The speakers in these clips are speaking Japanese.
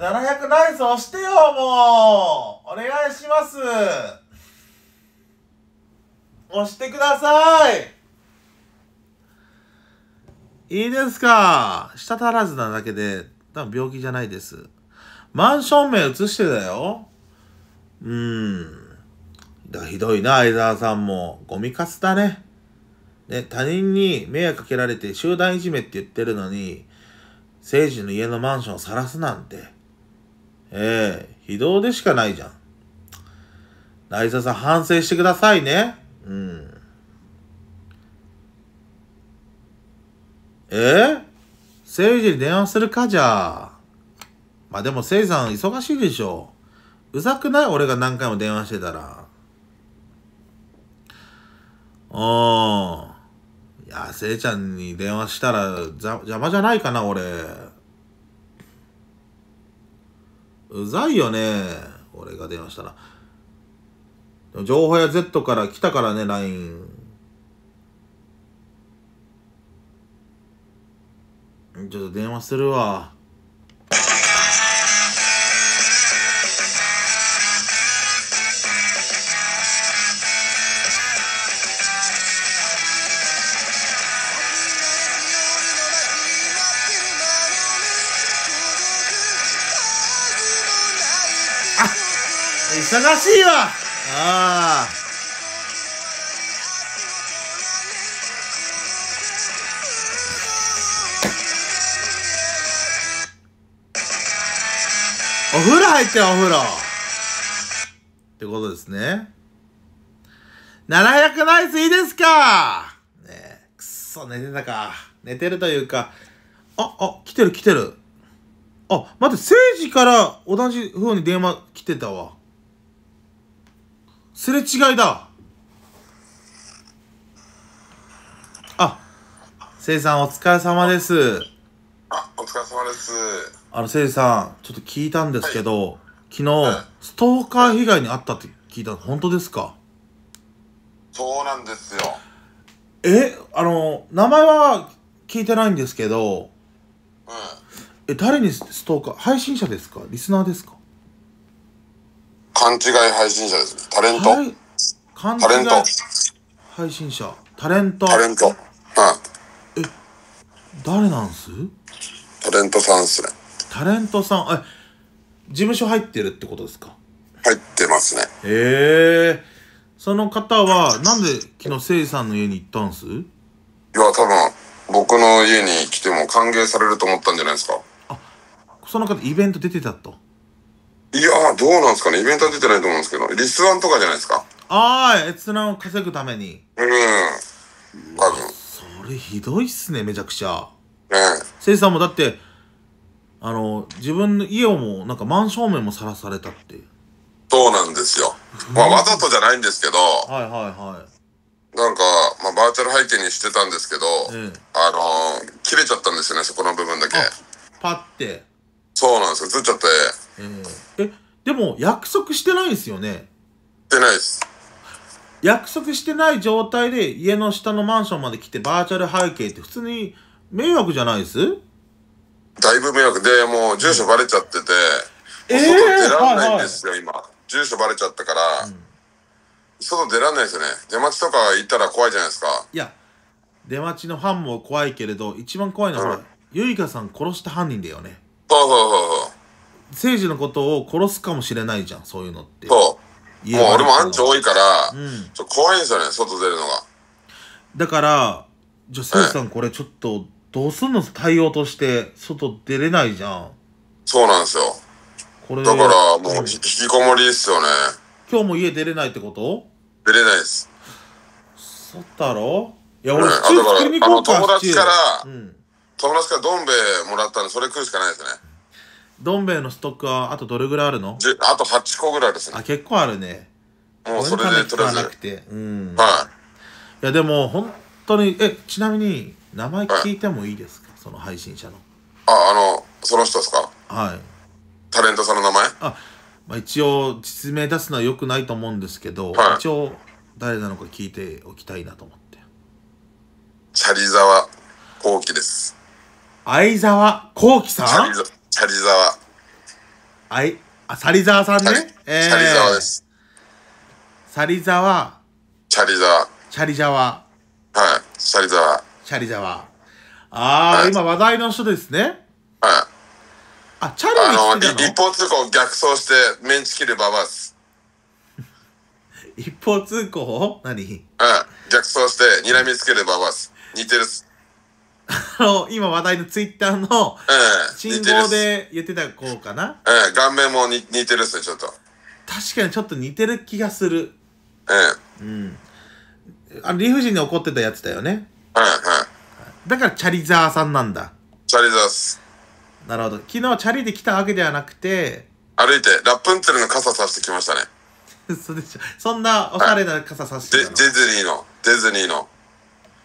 700ナイス押してよ、もうお願いします押してくださいいいですか舌足らずなだけで、多分病気じゃないです。マンション名移してだよ。うーん。だひどいな、相沢さんも。ゴミカスだね。ね、他人に迷惑かけられて集団いじめって言ってるのに、政治の家のマンションを晒すなんて。ええー、非道でしかないじゃん。大佐さん、反省してくださいね。うん。えー、誠治に電話するかじゃあ。まあでもせいさん忙しいでしょう。うざくない俺が何回も電話してたら。うん。いや、せいちゃんに電話したら邪魔じゃないかな、俺。うざいよね。俺が電話したら。情報や Z から来たからね、LINE。ちょっと電話するわ。忙しいわああお風呂入ってお風呂ってことですね。700ナイスいいですかねえ、くっそ、寝てたか。寝てるというか、あ、あ、来てる来てる。あ、待って、政治から同じ風に電話来てたわ。すれ違いだあせいさんお疲れ様ですあお疲れ様ですあのせいさんちょっと聞いたんですけど、はい、昨日、はい、ストーカー被害に遭ったって聞いたの本当ですかそうなんですよえあの名前は聞いてないんですけど、うん、え誰にストーカー配信者ですかリスナーですか勘違い配信者です。タレント。はい、タレント。配信者。タレント。タレント。はい。え、誰なんすタレントさんっすね。タレントさん、え、事務所入ってるってことですか入ってますね。へえ。その方は、なんで昨日せいさんの家に行ったんすいや、多分、僕の家に来ても歓迎されると思ったんじゃないですか。あ、その方イベント出てたと。いやどうなんですかねイベントは出てないと思うんですけど、リスワンとかじゃないですか。ああ、閲覧を稼ぐために。うん。多分。それひどいっすね、めちゃくちゃ。ねせいさんもだって、あの、自分の家をも、なんか真正面もさらされたって。そうなんですよ。まあ、わざとじゃないんですけど。はいはいはい。なんか、まあ、バーチャル背景にしてたんですけど、ええ、あのー、切れちゃったんですよね、そこの部分だけ。パって。そうなんですよ、ずっちゃって。えー、え、でも約束してないですよねしてないです。約束してない状態で家の下のマンションまで来てバーチャル背景って普通に迷惑じゃないですだいぶ迷惑で、もう住所バレちゃってて、えー、外出らんないんですよ、はいはい、今。住所バレちゃったから、うん、外出らんないですよね。出待ちとか行ったら怖いじゃないですか。いや、出待ちのファンも怖いけれど、一番怖いのは、うん、ゆいかさん殺した犯人だよね。そうそうそうそう。政治のことを殺すかもしれないじゃん、そういうのって。そう。もう俺もアンチ多いから、うん、ちょ怖いんですよね、外出るのが。だから、じゃあ、誠さん、これちょっと、どうすんの対応として、外出れないじゃん。そうなんですよ。これだから、もう、引きこもりですよね。今日も家出れないってこと出れないです。そったろいや、俺、シチ作りに行こうか、友達から、うん、友達からどん兵衛もらったんで、それ食うしかないですね。どん兵衛のストックはあとどれぐらいあるのあと8個ぐらいですね。あ、結構あるね。もうそれでとりあなくて。うん。はい。いや、でも、本当に、え、ちなみに、名前聞いてもいいですか、はい、その配信者の。あ、あの、その人ですかはい。タレントさんの名前あ、まあ、一応、実名出すのはよくないと思うんですけど、はい、一応、誰なのか聞いておきたいなと思って。チャリザワ・コウキです。相沢幸喜さんチャリザワ。はい、あ、サリザワさんね。えー、チャリザワです。サリザワ。チャリザワ。チャリザワ。はい、サリザワ。チャリザワ。ああ、はい、今話題の人ですね。はい。あ、チャリに来てたの一方通行逆走してメンチ切るババアです。一方通行 何うん、逆走して睨みつけるババアで似てるっす。あの、今話題のツイッターの、信号で言ってた子かな、ええ、顔面も似似てるっすね、ちょっと。確かにちょっと似てる気がする。ええ。うん。あ理不尽に怒ってたやつだよね。はいはい。だからチャリザーさんなんだ。チャリザーっす。なるほど。昨日チャリで来たわけではなくて、歩いて、ラプンツェルの傘さしてきましたね。う でしょ。そんなおしゃれな傘さしてたはい、デディズニーの、ディズニーの。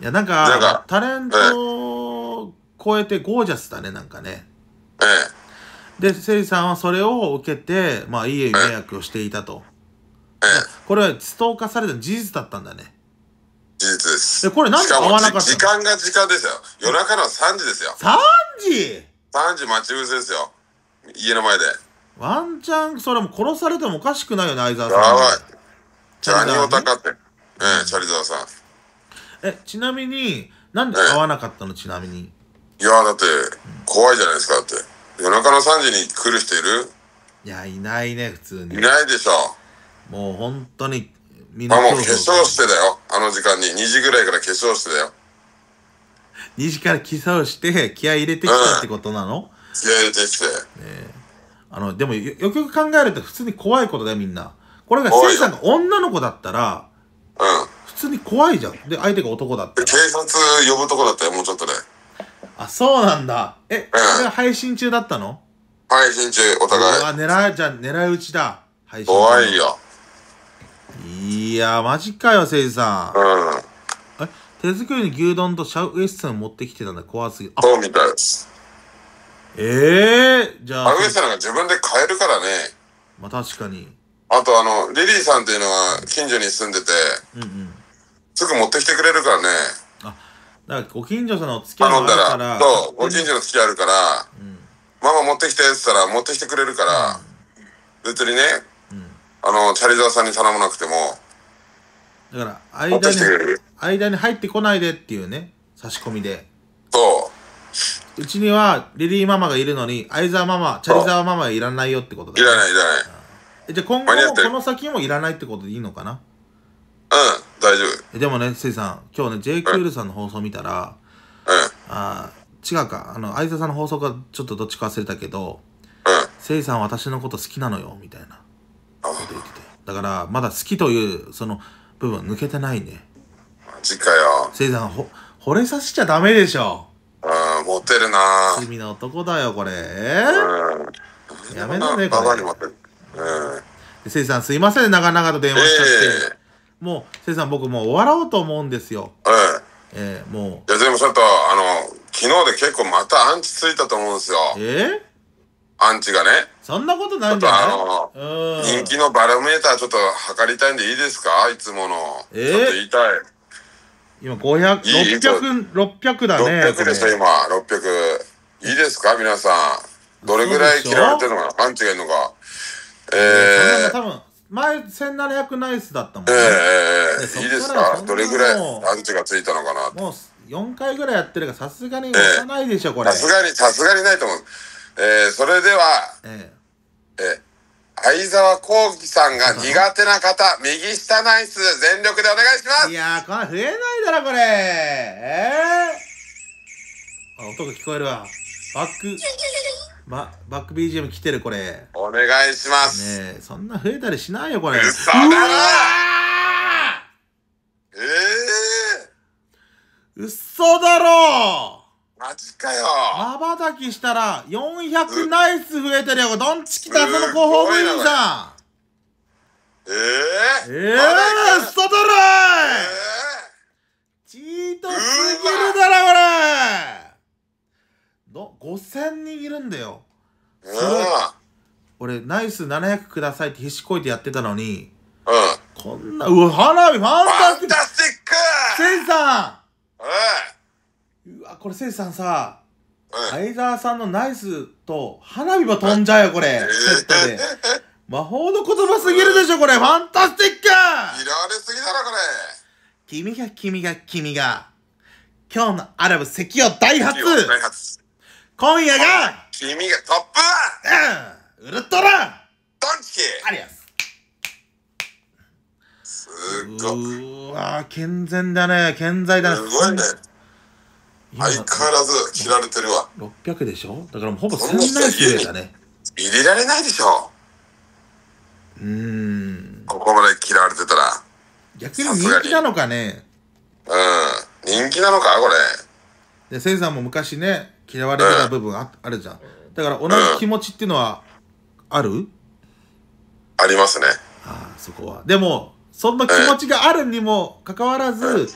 いや、なんか、なんかタレント、ええ超えてゴージャスだね、なんかね。ええ。で、セイさんはそれを受けて、まあ、家に迷惑をしていたと。ええ。これはストーカーされた事実だったんだね。事実です。で、これなんで会わなかった時間が時間ですよ。夜中の3時ですよ。3時 ?3 時待ち伏せですよ。家の前で。ワンチャン、それも殺されてもおかしくないよね、相沢さん。やばい。チャリオタカっええ、チャリザワさん。え、ちなみに、なんで会わなかったの、ちなみに。いやだって怖いじゃないですかだって夜中の3時に来る人いるいやいないね普通にいないでしょもう本当にみんなあもう化粧してだよあの時間に2時ぐらいから化粧してだよ2時から化粧して気合入れてきたってことなの、うん、気合入れてきて、ね、あのでもよくよく考えると普通に怖いことだよみんなこれがせいさんが女の子だったらうん普通に怖いじゃんで相手が男だった警察呼ぶとこだったよもうちょっとねあ、そうなんだ。え、れは配信中だったの配信中、お互い。あ、狙い、じゃあ狙い撃ちだ。配信中。怖いよ。いやマジかよ、せいさん。うん。え、手作りの牛丼とシャウエッセン持ってきてたんだ、怖すぎ。そうみたいです。ええー、じゃあ。シャウエッセンが自分で買えるからね。まあ確かに。あとあの、リリーさんっていうのは近所に住んでて、うんうん、すぐ持ってきてくれるからね。だからご近所さんの付き合いだあるからそう、ご近所の付き合いあるから、ママ持ってきてって言ったら持ってきてくれるから、別にね、あの、チャリザーさんに頼まなくても、だから持っ間てきにてくれる。間に入ってこないでっていうね差し込みでそううちにはリリーママがいるのに相ーママチャリーママはいらないよってこと、だいらないいらない。えじゃあ今後もこの先もいらないってことでいいのかな大丈夫。でもね、せいさん、今日ね、j ールさんの放送見たら、うん。あ違うか、あの、相沢さんの放送がちょっとどっちか忘れたけど、うん。せいさん私のこと好きなのよ、みたいなこと言ってて。だから、まだ好きという、その部分抜けてないね。マジかよ。せいさん、ほ、惚れさせちゃダメでしょ。うん、モテるな罪の男だよ、これ。うん。やめなねこれバにモテる。うん。せいさん、すいません、長々と電話しちゃって。えもう、せいさん、僕もう終わろうと思うんですよ。えええもう。いや、でもちょっと、あの、昨日で結構またアンチついたと思うんですよ。ええアンチがね。そんなことないんじゃなあの、人気のバロメーターちょっと測りたいんでいいですかいつもの。ええ。ちょっと言いたい。今500、600、600だね。600ですよ、今。600。いいですか皆さん。どれぐらい嫌われてるのかなアンチがいるのか。ええー、前1700ナイスだったもんね。ええー、いいですかどれぐらいアンチがついたのかなもう4回ぐらいやってるからさすがに押さないでしょ、これ。さすがに、さすがにないと思う。えー、それでは、えー、えー、相沢幸喜さんが苦手な方、右下ナイス、全力でお願いしますいやー、これ増えないだろ、これえー、あ、音が聞こえるわ。バック。ま、バック BGM 来てるこれお願いしますねえそんな増えたりしないよこれうそだええー、嘘だろマジかよまばたきしたら400ナイス増えてるよドンチキだそのご法務員さんええー、ええー、嘘だろ、えー、チートすぎるだろこれ5000人いるんだよそれ俺ナイス700くださいって必死こいてやってたのにうんこんなうわ花火ファンタスティックファンタスティックセイさんうわこれセイさんさ相沢さんのナイスと花火も飛んじゃうよこれセットで魔法の言葉すぎるでしょこれファンタスティック嫌われすぎだろこれ君が君が君が今日のアラブ石油大発大発今夜が君がトップ、うん、ウルトラドンキありやすっごくうわ健全だね健在だねすごいね相変わらず切られてるわ600でしょだからもうほぼ1000ナイフだね入れられないでしょうんここまで切られてたら逆に人気なのかねうん人気なのかこれでせいさんも昔ね嫌われてた部分あ,、あるじゃんだから同じ気持ちっていうのはある、ありますねああそこはでもそんな気持ちがあるにもかかわらず、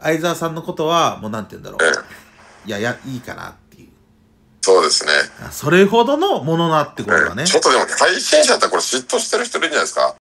相沢さんのことはもうなんて言うんだろう、いやいやいいかなっていうそうですねそれほどのものなってことだね、ちょっとでも配信者ってこれ嫉妬してる人いるんじゃないですか